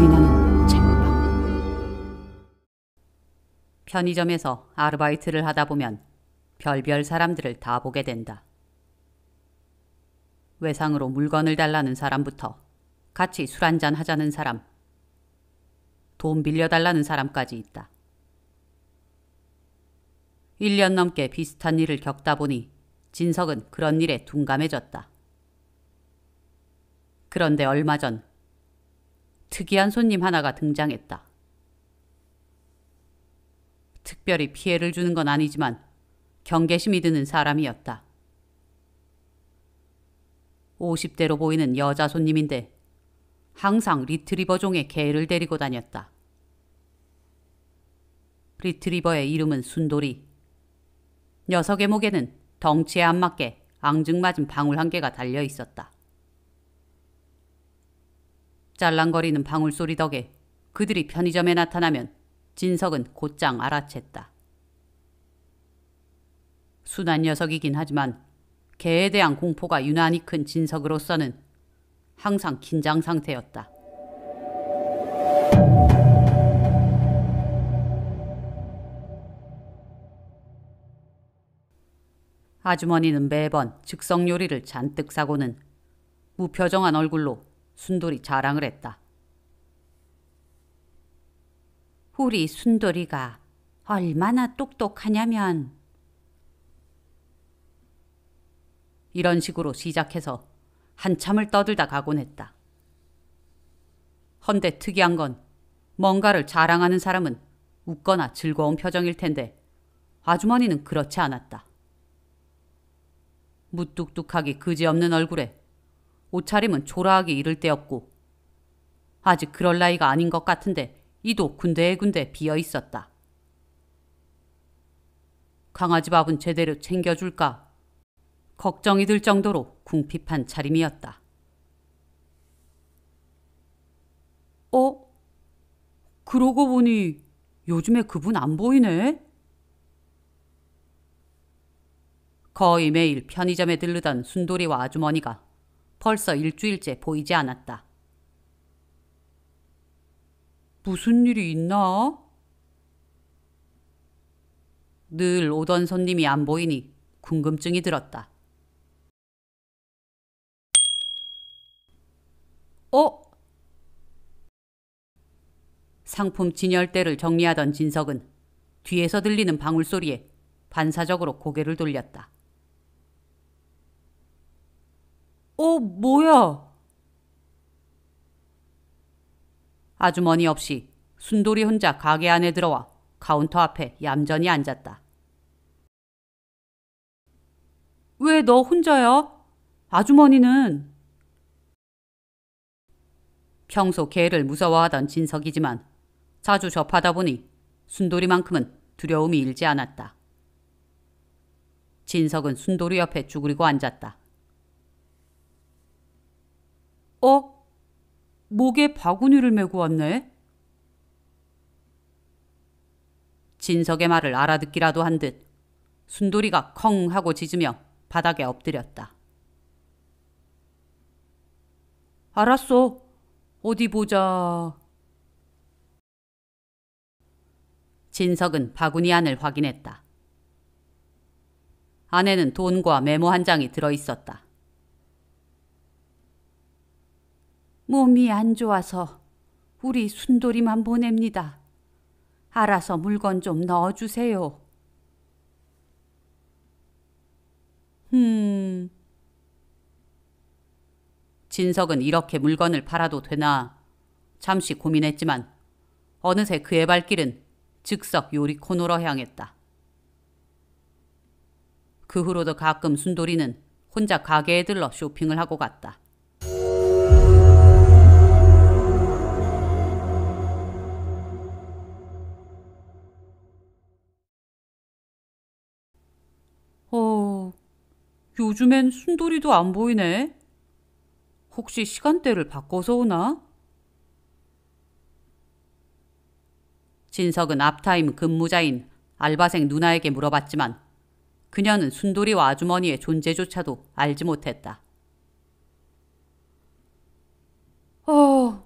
눈물이 나는 쟁방. 편의점에서 아르바이트를 하다 보면 별별 사람들을 다 보게 된다. 외상으로 물건을 달라는 사람부터 같이 술 한 잔 하자는 사람, 돈 빌려달라는 사람까지 있다. 1년 넘게 비슷한 일을 겪다 보니 진석은 그런 일에 둔감해졌다. 그런데 얼마 전 특이한 손님 하나가 등장했다. 특별히 피해를 주는 건 아니지만 경계심이 드는 사람이었다. 50대로 보이는 여자 손님인데 항상 리트리버 종의 개를 데리고 다녔다. 리트리버의 이름은 순돌이. 녀석의 목에는 덩치에 안 맞게 앙증맞은 방울 한 개가 달려 있었다. 짤랑거리는 방울소리 덕에 그들이 편의점에 나타나면 진석은 곧장 알아챘다. 순한 녀석이긴 하지만 개에 대한 공포가 유난히 큰 진석으로서는 항상 긴장 상태였다. 아주머니는 매번 즉석 요리를 잔뜩 사고는 무표정한 얼굴로 순돌이 자랑을 했다. 우리 순돌이가 얼마나 똑똑하냐면 이런 식으로 시작해서 한참을 떠들다 가곤 했다. 헌데 특이한 건 뭔가를 자랑하는 사람은 웃거나 즐거운 표정일 텐데 아주머니는 그렇지 않았다. 무뚝뚝하기 그지없는 얼굴에 옷차림은 조라하게 이를 때였고 아직 그럴 나이가 아닌 것 같은데 이도 군데군데 비어 있었다. 강아지 밥은 제대로 챙겨줄까? 걱정이 들 정도로 궁핍한 차림이었다. 어? 그러고 보니 요즘에 그분 안 보이네? 거의 매일 편의점에 들르던 순돌이와 아주머니가 벌써 일주일째 보이지 않았다. 무슨 일이 있나? 늘 오던 손님이 안 보이니 궁금증이 들었다. 어? 상품 진열대를 정리하던 진석은 뒤에서 들리는 방울소리에 반사적으로 고개를 돌렸다. 어, 뭐야? 아주머니 없이 순돌이 혼자 가게 안에 들어와 카운터 앞에 얌전히 앉았다. 왜 너 혼자야? 아주머니는 평소 개를 무서워하던 진석이지만 자주 접하다 보니 순돌이만큼은 두려움이 일지 않았다. 진석은 순돌이 옆에 쭈그리고 앉았다. 어? 목에 바구니를 메고 왔네? 진석의 말을 알아듣기라도 한 듯 순돌이가 컹 하고 짖으며 바닥에 엎드렸다. 알았어. 어디 보자. 진석은 바구니 안을 확인했다. 안에는 돈과 메모 한 장이 들어 있었다. 몸이 안 좋아서 우리 순돌이만 보냅니다. 알아서 물건 좀 넣어주세요. 음. 진석은 이렇게 물건을 팔아도 되나 잠시 고민했지만 어느새 그의 발길은 즉석 요리 코너로 향했다. 그 후로도 가끔 순돌이는 혼자 가게에 들러 쇼핑을 하고 갔다. 요즘엔 순돌이도 안 보이네. 혹시 시간대를 바꿔서 오나? 진석은 앞타임 근무자인 알바생 누나에게 물어봤지만 그녀는 순돌이와 아주머니의 존재조차도 알지 못했다. 아,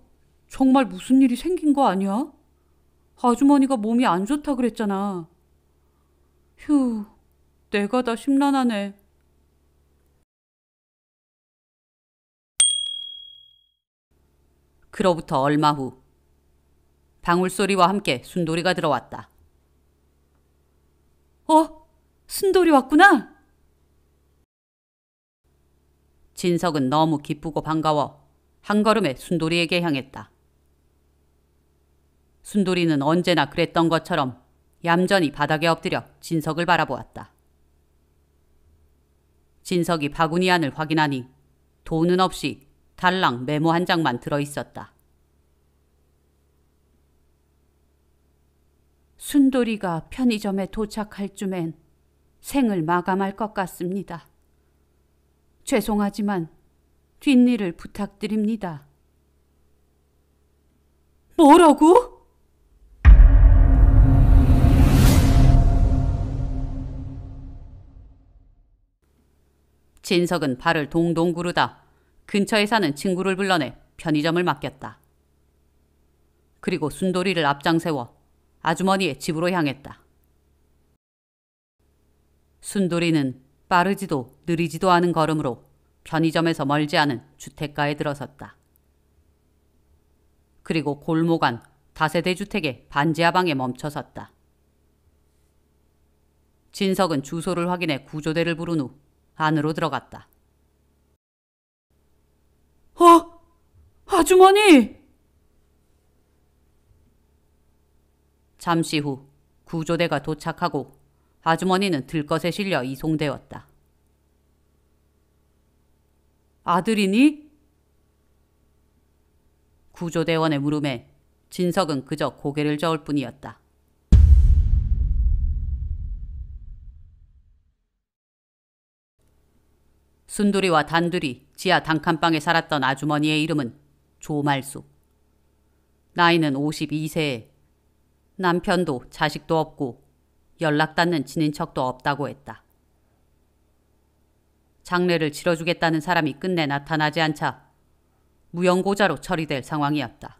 정말 무슨 일이 생긴 거 아니야? 아주머니가 몸이 안 좋다 그랬잖아. 휴, 내가 다 심란하네. 그로부터 얼마 후 방울소리와 함께 순돌이가 들어왔다. 어? 순돌이 왔구나? 진석은 너무 기쁘고 반가워 한 걸음에 순돌이에게 향했다. 순돌이는 언제나 그랬던 것처럼 얌전히 바닥에 엎드려 진석을 바라보았다. 진석이 바구니 안을 확인하니 돈은 없이 달랑 메모 한 장만 들어 있었다. 순돌이가 편의점에 도착할 쯤엔 생을 마감할 것 같습니다. 죄송하지만 뒷일을 부탁드립니다. 뭐라고? 진석은 발을 동동 구르다 근처에 사는 친구를 불러내 편의점을 맡겼다. 그리고 순돌이를 앞장세워 아주머니의 집으로 향했다. 순돌이는 빠르지도 느리지도 않은 걸음으로 편의점에서 멀지 않은 주택가에 들어섰다. 그리고 골목 안 다세대 주택의 반지하 방에 멈춰섰다. 진석은 주소를 확인해 구조대를 부른 후 안으로 들어갔다. 어? 아주머니! 잠시 후 구조대가 도착하고 아주머니는 들것에 실려 이송되었다. 아들이니? 구조대원의 물음에 진석은 그저 고개를 저을 뿐이었다. 순두리와 단두리 지하 단칸방에 살았던 아주머니의 이름은 조말숙. 나이는 52세에 남편도 자식도 없고 연락닿는 지인척도 없다고 했다. 장례를 치러주겠다는 사람이 끝내 나타나지 않자 무연고자로 처리될 상황이었다.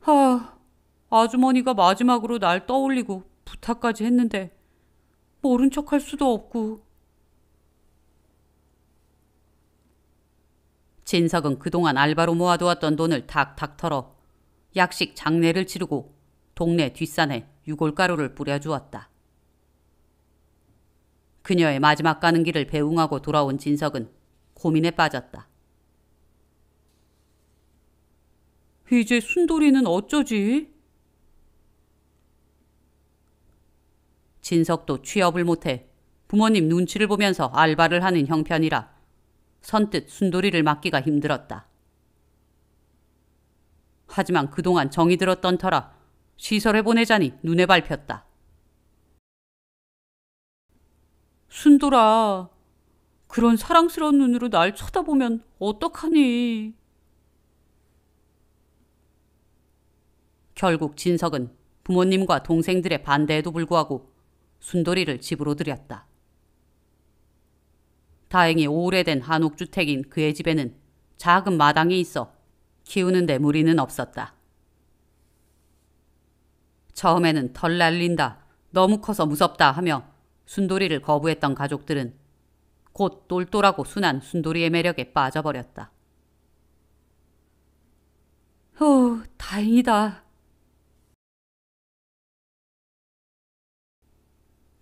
하, 아주머니가 마지막으로 날 떠올리고 부탁까지 했는데 모른 척할 수도 없고. 진석은 그동안 알바로 모아두었던 돈을 탁탁 털어 약식 장례를 치르고 동네 뒷산에 유골가루를 뿌려주었다. 그녀의 마지막 가는 길을 배웅하고 돌아온 진석은 고민에 빠졌다. 이제 순돌이는 어쩌지? 진석도 취업을 못해 부모님 눈치를 보면서 알바를 하는 형편이라 선뜻 순돌이를 맡기가 힘들었다. 하지만 그동안 정이 들었던 터라 시설에 보내자니 눈에 밟혔다. 순돌아, 그런 사랑스러운 눈으로 날 쳐다보면 어떡하니? 결국 진석은 부모님과 동생들의 반대에도 불구하고 순돌이를 집으로 들였다. 다행히 오래된 한옥주택인 그의 집에는 작은 마당이 있어 키우는데 무리는 없었다. 처음에는 털 날린다, 너무 커서 무섭다 하며 순돌이를 거부했던 가족들은 곧 똘똘하고 순한 순돌이의 매력에 빠져버렸다. 후, 다행이다.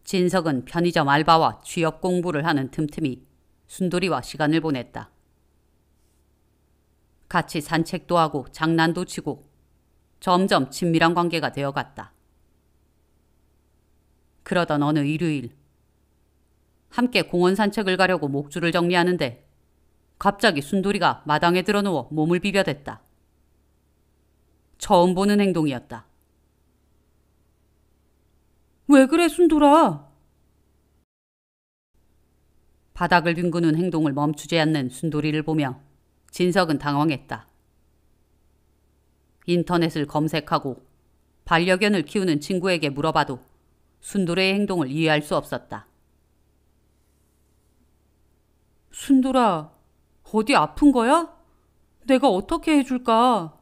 진석은 편의점 알바와 취업 공부를 하는 틈틈이 순돌이와 시간을 보냈다. 같이 산책도 하고 장난도 치고 점점 친밀한 관계가 되어갔다. 그러던 어느 일요일 함께 공원 산책을 가려고 목줄을 정리하는데 갑자기 순돌이가 마당에 들어누워 몸을 비벼댔다. 처음 보는 행동이었다. 왜 그래, 순돌아? 바닥을 뒹구는 행동을 멈추지 않는 순돌이를 보며 진석은 당황했다. 인터넷을 검색하고 반려견을 키우는 친구에게 물어봐도 순돌의 행동을 이해할 수 없었다. 순돌아, 어디 아픈 거야? 내가 어떻게 해줄까?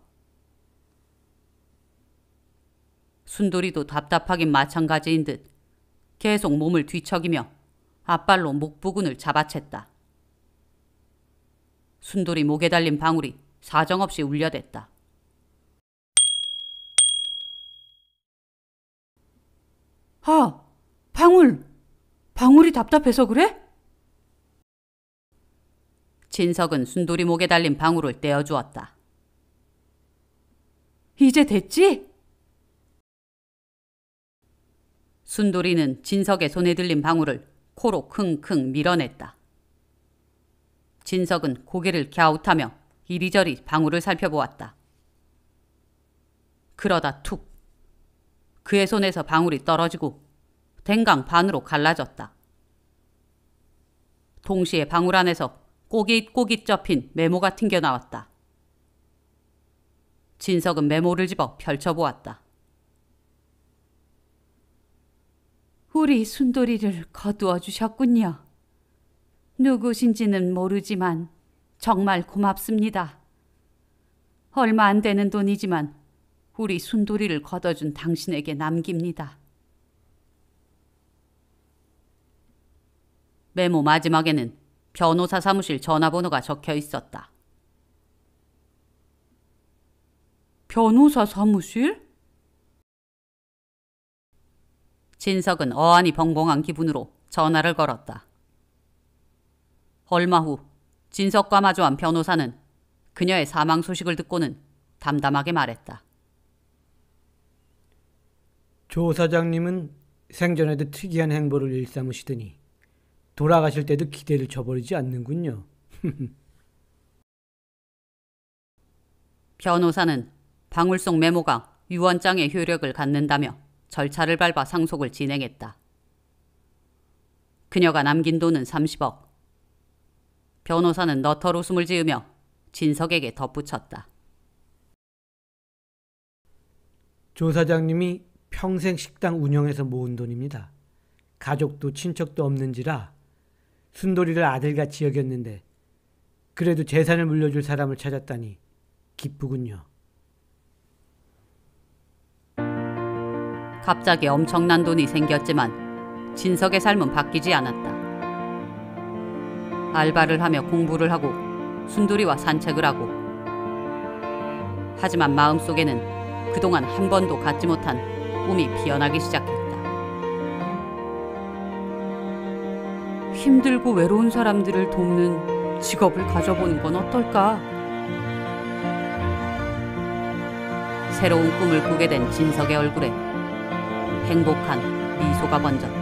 순돌이도 답답하긴 마찬가지인 듯 계속 몸을 뒤척이며 앞발로 목 부근을 잡아챘다. 순돌이 목에 달린 방울이 사정없이 울려댔다. 아, 방울! 방울이 답답해서 그래? 진석은 순돌이 목에 달린 방울을 떼어주었다. 이제 됐지? 순돌이는 진석의 손에 들린 방울을 코로 킁킁 밀어냈다. 진석은 고개를 갸웃하며 이리저리 방울을 살펴보았다. 그러다 툭 그의 손에서 방울이 떨어지고 댕강 반으로 갈라졌다. 동시에 방울 안에서 꼬깃꼬깃 접힌 메모가 튕겨나왔다. 진석은 메모를 집어 펼쳐보았다. 우리 순돌이를 거두어 주셨군요. 누구신지는 모르지만 정말 고맙습니다. 얼마 안 되는 돈이지만 우리 순돌이를 걷어준 당신에게 남깁니다. 메모 마지막에는 변호사 사무실 전화번호가 적혀 있었다. 변호사 사무실? 진석은 어안이 벙벙한 기분으로 전화를 걸었다. 얼마 후 진석과 마주한 변호사는 그녀의 사망 소식을 듣고는 담담하게 말했다. 조 사장님은 생전에도 특이한 행보를 일삼으시더니 돌아가실 때도 기대를 저버리지 않는군요. 변호사는 방울송 메모가 유언장의 효력을 갖는다며 절차를 밟아 상속을 진행했다. 그녀가 남긴 돈은 30억. 변호사는 너털 웃음을 지으며 진석에게 덧붙였다. 조 사장님이 평생 식당 운영해서 모은 돈입니다. 가족도 친척도 없는지라 순돌이를 아들같이 여겼는데 그래도 재산을 물려줄 사람을 찾았다니 기쁘군요. 갑자기 엄청난 돈이 생겼지만 진석의 삶은 바뀌지 않았다. 알바를 하며 공부를 하고 순돌이와 산책을 하고 하지만 마음속에는 그동안 한 번도 갖지 못한 꿈이 피어나기 시작했다. 힘들고 외로운 사람들을 돕는 직업을 가져보는 건 어떨까? 새로운 꿈을 꾸게 된 진석의 얼굴에 행복한 미소가 번졌다.